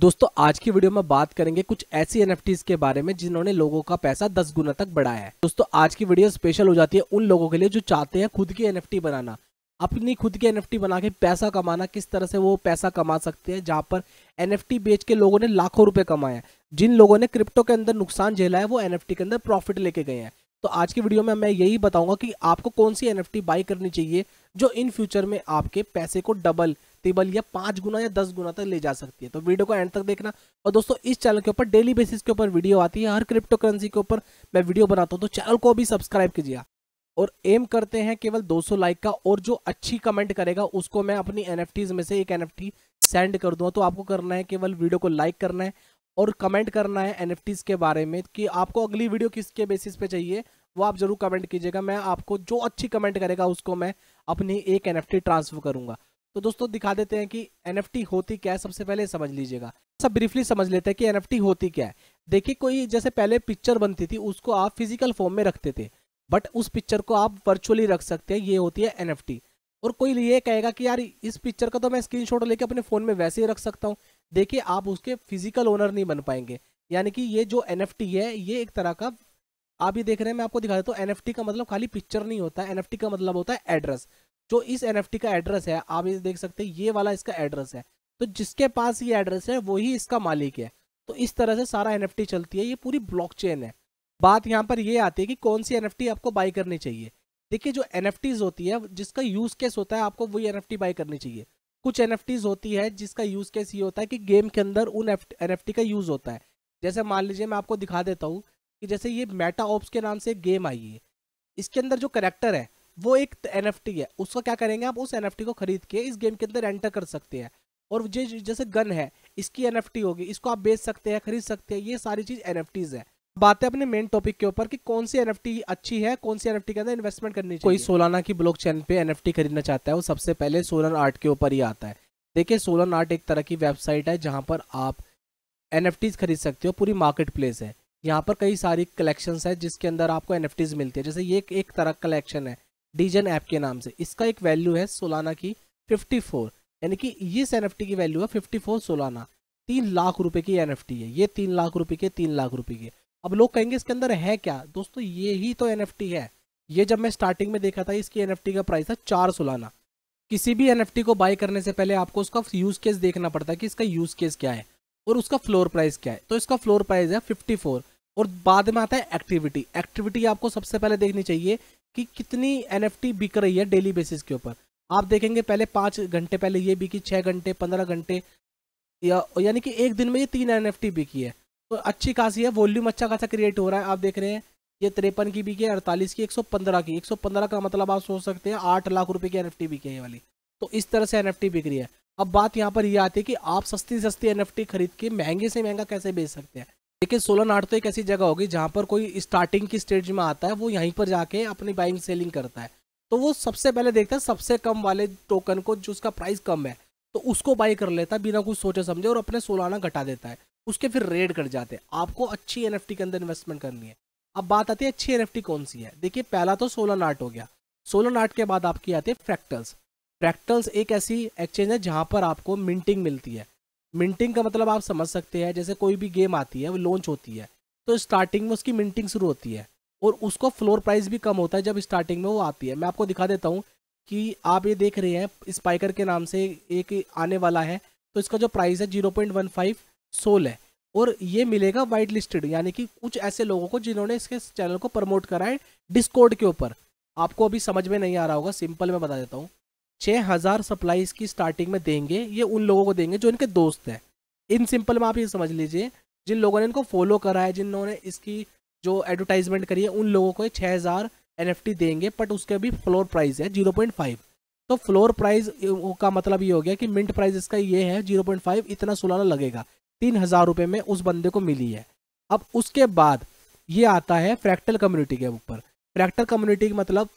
दोस्तों आज की वीडियो में बात करेंगे कुछ ऐसी एन के बारे में जिन्होंने लोगों का पैसा दस गुना तक बढ़ाया है दोस्तों आज की वीडियो स्पेशल हो जाती है उन लोगों के लिए जो चाहते हैं खुद की एन बनाना अपनी खुद की एन बना के पैसा कमाना किस तरह से वो पैसा कमा सकते हैं जहाँ पर एन बेच के लोगों ने लाखों रुपए कमाए हैं जिन लोगों ने क्रिप्टो के अंदर नुकसान झेला है वो एन के अंदर प्रॉफिट लेके गए हैं तो आज की वीडियो में मैं यही बताऊंगा कि आपको कौन सी एन बाई करनी चाहिए जो इन फ्यूचर में आपके पैसे को डबल डबल या पांच गुना या दस गुना तक ले जा सकती है तो वीडियो को एंड तक देखना और दोस्तों इस चैनल के ऊपर डेली बेसिस के ऊपर वीडियो आती है हर क्रिप्टो करेंसी के ऊपर मैं वीडियो बनाता हूँ तो चैनल को भी सब्सक्राइब कीजिए और एम करते हैं केवल 200 लाइक का और जो अच्छी कमेंट करेगा उसको मैं अपनी एन में से एक एन सेंड कर दूँगा तो आपको करना है केवल वीडियो को लाइक करना है और कमेंट करना है एन के बारे में कि आपको अगली वीडियो किसके बेसिस पे चाहिए वो आप जरूर कमेंट कीजिएगा मैं आपको जो अच्छी कमेंट करेगा उसको मैं अपनी एक एन ट्रांसफ़र करूंगा तो दोस्तों दिखा देते हैं कि एन होती क्या है सबसे पहले समझ लीजिएगा सब ब्रीफली समझ लेते हैं कि एन होती क्या है देखिए कोई जैसे पहले पिक्चर बनती थी उसको आप फिजिकल फॉर्म में रखते थे बट उस पिक्चर को आप वर्चुअली रख सकते हैं ये होती है एन और कोई ये कहेगा कि यार इस पिक्चर का तो मैं शॉट लेकर अपने फ़ोन में वैसे ही रख सकता हूँ देखिए आप उसके फिजिकल ओनर नहीं बन पाएंगे यानी कि ये जो एन है ये एक तरह का आप ये देख रहे हैं मैं आपको दिखा देता हूँ एन का मतलब खाली पिक्चर नहीं होता है एन का मतलब होता है एड्रेस जो इस एन का एड्रेस है आप ये देख सकते हैं ये वाला इसका एड्रेस है तो जिसके पास ये एड्रेस है वही इसका मालिक है तो इस तरह से सारा एन चलती है ये पूरी ब्लॉक है बात यहाँ पर ये आती है कि कौन सी एन आपको बाई करनी चाहिए देखिए जो एन होती है जिसका यूज़ केस होता है आपको वही एन एफ बाई करनी चाहिए कुछ एन होती है जिसका यूज़ केस ये होता है कि गेम के अंदर उन एन का यूज़ होता है जैसे मान लीजिए मैं आपको दिखा देता हूँ कि जैसे ये मेटा ऑप्स के नाम से गेम आई है इसके अंदर जो करेक्टर है वो एक एन है उसका क्या करेंगे आप उस एन को खरीद के इस गेम के अंदर एंटर कर सकते हैं और जे जैसे गन है इसकी एन होगी इसको आप बेच सकते हैं खरीद सकते हैं ये सारी चीज़ एन है बात है अपने मेन टॉपिक के ऊपर कि कौन सी एन अच्छी है कौन सी एन के अंदर इन्वेस्टमेंट करनी चाहिए कोई सोलाना की ब्लॉक चैन पे एन खरीदना चाहता है वो सबसे पहले सोलन आर्ट के ऊपर ही आता है देखिए सोलन आर्ट एक तरह की वेबसाइट है जहाँ पर आप एन खरीद सकते हो पूरी मार्केट प्लेस है यहाँ पर कई सारी कलेक्शंस है जिसके अंदर आपको एन मिलती है जैसे ये एक तरह कलेक्शन है डीजन ऐप के नाम से इसका एक वैल्यू है सोलाना की 54 यानी कि इस एन की वैल्यू है 54 सोलाना तीन लाख रुपए की एन है ये तीन लाख रुपए के तीन लाख रुपए के अब लोग कहेंगे इसके अंदर है क्या दोस्तों ये ही तो एन है ये जब मैं स्टार्टिंग में देखा था इसकी एन का प्राइस था चार सोलाना किसी भी एन को बाई करने से पहले आपको उसका यूज़ केस देखना पड़ता है कि इसका यूज़ केस क्या है और उसका फ्लोर प्राइस क्या है तो इसका फ्लोर प्राइस है फोर और बाद में आता है एक्टिविटी एक्टिविटी आपको सबसे पहले देखनी चाहिए कि कितनी एन बिक रही है डेली बेसिस के ऊपर आप देखेंगे पहले पाँच घंटे पहले ये बिकी छः घंटे पंद्रह घंटे या यानी कि एक दिन में ये तीन एन बिकी है तो अच्छी खासी है वॉल्यूम अच्छा खासा क्रिएट हो रहा है आप देख रहे हैं ये तिरपन की बिकी है अड़तालीस की पंद्रह की पंद्रह का मतलब आप सोच सकते हैं आठ लाख रुपए की एन एफ बिकी है ये वाली तो इस तरह से एन एफ बिक रही है अब बात यहाँ पर यह आती है कि आप सस्ती सस्ती एन खरीद के महंगे से महंगा कैसे बेच सकते हैं लेकिन सोलन आठ तो एक ऐसी जगह होगी जहाँ पर कोई स्टार्टिंग की स्टेज में आता है वो यहीं पर जाके अपनी बाइंग सेलिंग करता है तो वो सबसे पहले देखता है सबसे कम वाले टोकन को जो उसका प्राइस कम है तो उसको बाई कर लेता है बिना कुछ सोचे समझे और अपने सोलाना घटा देता है उसके फिर रेड कर जाते हैं आपको अच्छी एन के अंदर इन्वेस्टमेंट करनी है अब बात आती है अच्छी एन कौन सी है देखिए पहला तो सोलन आर्ट हो गया सोलन आर्ट के बाद आपकी आती है फ्रैक्टल्स फ्रैक्टल्स एक ऐसी एक्सचेंज है जहाँ पर आपको मिंटिंग मिलती है मिंटिंग का मतलब आप समझ सकते हैं जैसे कोई भी गेम आती है वो लॉन्च होती है तो स्टार्टिंग में उसकी मिंटिंग शुरू होती है और उसको फ्लोर प्राइस भी कम होता है जब स्टार्टिंग में वो आती है मैं आपको दिखा देता हूँ कि आप ये देख रहे हैं स्पाइकर के नाम से एक आने वाला है तो इसका जो प्राइस है जीरो पॉइंट वन फाइव सोल है और ये मिलेगा वाइट लिस्टेड यानी कि कुछ ऐसे लोगों को जिन्होंने इसके चैनल को प्रमोट करा है के ऊपर आपको अभी समझ में नहीं आ रहा होगा सिंपल मैं बता देता हूँ छः हज़ार सप्लाईज की स्टार्टिंग में देंगे ये उन लोगों को देंगे जो इनके दोस्त हैं इन सिंपल में आप ये समझ लीजिए जिन लोगों ने इनको फॉलो करा है जिन लोगों ने इसकी जो एडवर्टाइजमेंट करी है उन लोगों को छः हज़ार एन देंगे बट उसके भी फ्लोर प्राइस है जीरो पॉइंट फाइव तो फ्लोर प्राइस का मतलब ये हो गया कि मिंट प्राइस इसका ये है जीरो पॉइंट फाइव इतना सुलाना लगेगा तीन हज़ार रुपये में उस बंदे को मिली है अब उसके बाद ये आता है फ्रैक्टल कम्युनिटी के ऊपर फ्रैक्टल कम्युनिटी मतलब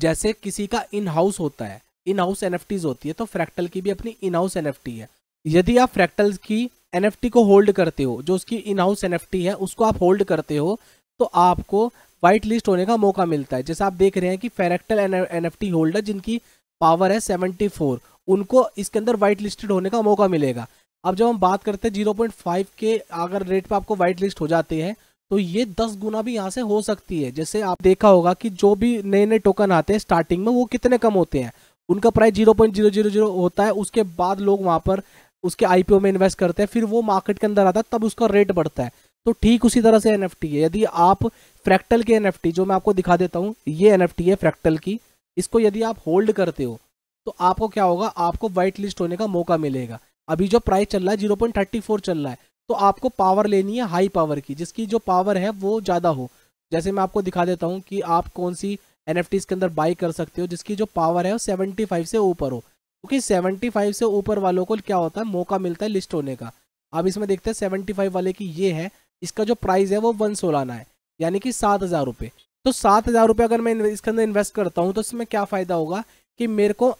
जैसे किसी का इन हाउस होता है इन हाउस एन होती है तो फ्रैक्टल की भी अपनी इन हाउस एन है यदि आप फ्रैक्टल की एन को होल्ड करते हो जो उसकी इन हाउस एन है उसको आप होल्ड करते हो तो आपको वाइट लिस्ट होने का मौका मिलता है जैसे आप देख रहे हैं कि फेरेक्टल एन एफ होल्डर जिनकी पावर है 74 उनको इसके अंदर वाइट लिस्टेड होने का मौका मिलेगा अब जब हम बात करते हैं 0.5 के अगर रेट पर आपको वाइट लिस्ट हो जाते हैं तो ये दस गुना भी यहाँ से हो सकती है जैसे आप देखा होगा कि जो भी नए नए टोकन आते हैं स्टार्टिंग में वो कितने कम होते हैं उनका price zero point zero zero zero होता है उसके बाद लोग वहाँ पर उसके आईपीओ में इन्वेस्ट करते हैं फिर वो मार्केट के अंदर आता है तब उसका रेट बढ़ता है तो ठीक उसी तरह से एन है यदि आप फ्रैक्टल के एन जो मैं आपको दिखा देता हूँ ये एन है फ्रैक्टल की इसको यदि आप होल्ड करते हो तो आपको क्या होगा आपको व्हाइट लिस्ट होने का मौका मिलेगा अभी जो प्राइस चल रहा है जीरो पॉइंट थर्टी फोर चल रहा है तो आपको पावर लेनी है हाई पावर की जिसकी जो पावर है वो ज़्यादा हो जैसे मैं आपको दिखा देता हूँ कि आप कौन सी एन के अंदर बाई कर सकते हो जिसकी जो पावर है वो सेवेंटी से ऊपर हो क्योंकि सेवेंटी से ऊपर वालों को क्या होता है मौका मिलता है लिस्ट होने का अब इसमें देखते हैं सेवेंटी वाले की ये है इसका जो प्राइस है वो वन सोलाना है यानी कि सात हज़ार रुपये तो सात हज़ार रुपये अगर मैं इसके अंदर इन्वेस्ट करता हूँ तो इसमें क्या फ़ायदा होगा कि मेरे को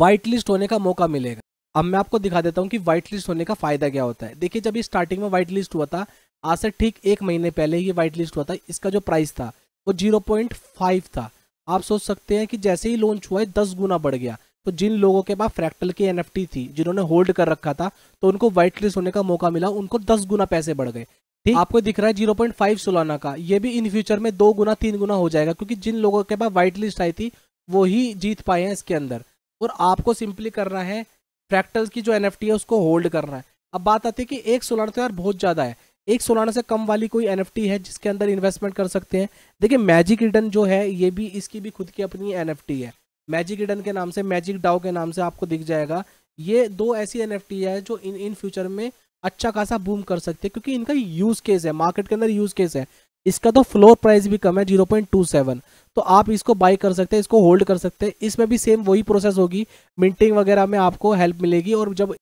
वाइट लिस्ट होने का मौका मिलेगा अब मैं आपको दिखा देता हूँ कि व्हाइट लिस्ट होने का फ़ायदा क्या होता है देखिए जब ये स्टार्टिंग में व्हाइट लिस्ट हुआ था आज से ठीक एक महीने पहले ये व्हाइट लिस्ट हुआ था इसका जो प्राइस था वो जीरो पॉइंट फाइव था आप सोच सकते हैं कि जैसे ही लॉन्च हुआ है दस गुना बढ़ गया तो जिन लोगों के पास फ्रैक्टल की एन थी जिन्होंने होल्ड कर रखा था तो उनको व्हाइट लिस्ट होने का मौका मिला उनको दस गुना पैसे बढ़ गए ठीक आपको दिख रहा है जीरो पॉइंट फाइव सोलाना का ये भी इन फ्यूचर में दो गुना तीन गुना हो जाएगा क्योंकि जिन लोगों के पास व्हाइट लिस्ट आई थी वो ही जीत पाए हैं इसके अंदर और आपको सिंपली करना है फ्रैक्टल्स की जो एन है उसको होल्ड कर रहा है अब बात आती है कि एक सोलाना तो यार बहुत ज़्यादा है एक सोलाना से कम वाली कोई एन है जिसके अंदर इन्वेस्टमेंट कर सकते हैं देखिए मैजिक रिटर्न जो है ये भी इसकी भी खुद की अपनी एन है मैजिक रिटर्न के नाम से मैजिक डाओ के नाम से आपको दिख जाएगा ये दो ऐसी एन है जो इन इन फ्यूचर में अच्छा खासा बूम कर सकते हैं क्योंकि इनका यूज़ केस है मार्केट के अंदर यूज़ केस है इसका तो फ्लोर प्राइस भी कम है जीरो पॉइंट टू सेवन तो आप इसको बाई कर सकते हैं इसको होल्ड कर सकते हैं इसमें भी सेम वही प्रोसेस होगी मिंटिंग वगैरह में आपको हेल्प मिलेगी और जब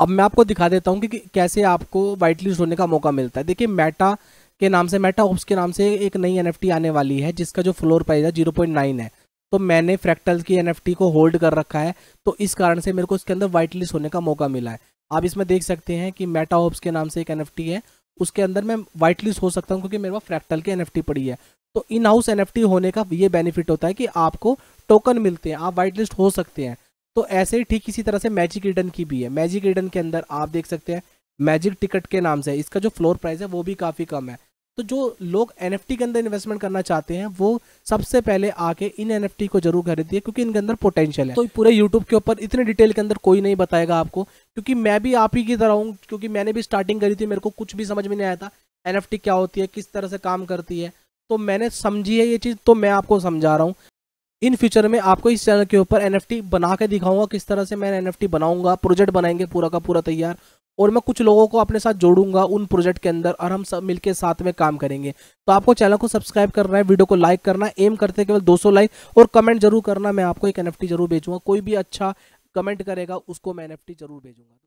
अब मैं आपको दिखा देता हूँ कि कैसे आपको वाइट लिस्ट होने का मौका मिलता है देखिए मेटा के नाम से मेटा ऑप्स के नाम से एक नई एन आने वाली है जिसका जो फ्लोर प्राइस है जीरो पॉइंट नाइन है तो मैंने फ्रैक्टल की एन को होल्ड कर रखा है तो इस कारण से मेरे को इसके अंदर वाइट लिस्ट होने का मौका मिला है आप इसमें देख सकते हैं कि मेटा ऑप्स के नाम से एक एन है उसके अंदर मैं वाइट लिस्ट हो सकता हूँ क्योंकि मेरे पास फ्रैक्टल की एन पड़ी है तो इन हाउस एन होने का ये बेनिफिट होता है कि आपको टोकन मिलते हैं आप वाइट लिस्ट हो सकते हैं तो ऐसे ही ठीक इसी तरह से मैजिक ईडन की भी है मैजिक ईडन के अंदर आप देख सकते हैं मैजिक टिकट के नाम से इसका जो फ्लोर प्राइस है वो भी काफ़ी कम है तो जो लोग एन के अंदर इन्वेस्टमेंट करना चाहते हैं वो सबसे पहले आके इन एन को जरूर खरीदिए क्योंकि इनके अंदर पोटेंशियल है तो पूरे यूट्यूब के ऊपर इतने डिटेल के अंदर कोई नहीं बताएगा आपको क्योंकि मैं भी आप ही की तरह हूँ क्योंकि मैंने भी स्टार्टिंग करी थी मेरे को कुछ भी समझ में नहीं आया था एन क्या होती है किस तरह से काम करती है तो मैंने समझी है ये चीज़ तो मैं आपको समझा रहा हूँ इन फ्यूचर में आपको इस चैनल के ऊपर एन बना के दिखाऊंगा किस तरह से मैं एन एफ बनाऊंगा प्रोजेक्ट बनाएंगे पूरा का पूरा तैयार और मैं कुछ लोगों को अपने साथ जोड़ूंगा उन प्रोजेक्ट के अंदर और हम सब मिलकर साथ में काम करेंगे तो आपको चैनल को सब्सक्राइब करना है वीडियो को लाइक करना एम करते केवल 200 लाइक और कमेंट जरूर करना मैं आपको एक एनएफटी जरूर भेजूंगा कोई भी अच्छा कमेंट करेगा उसको मैं एनएफटी जरूर भेजूंगा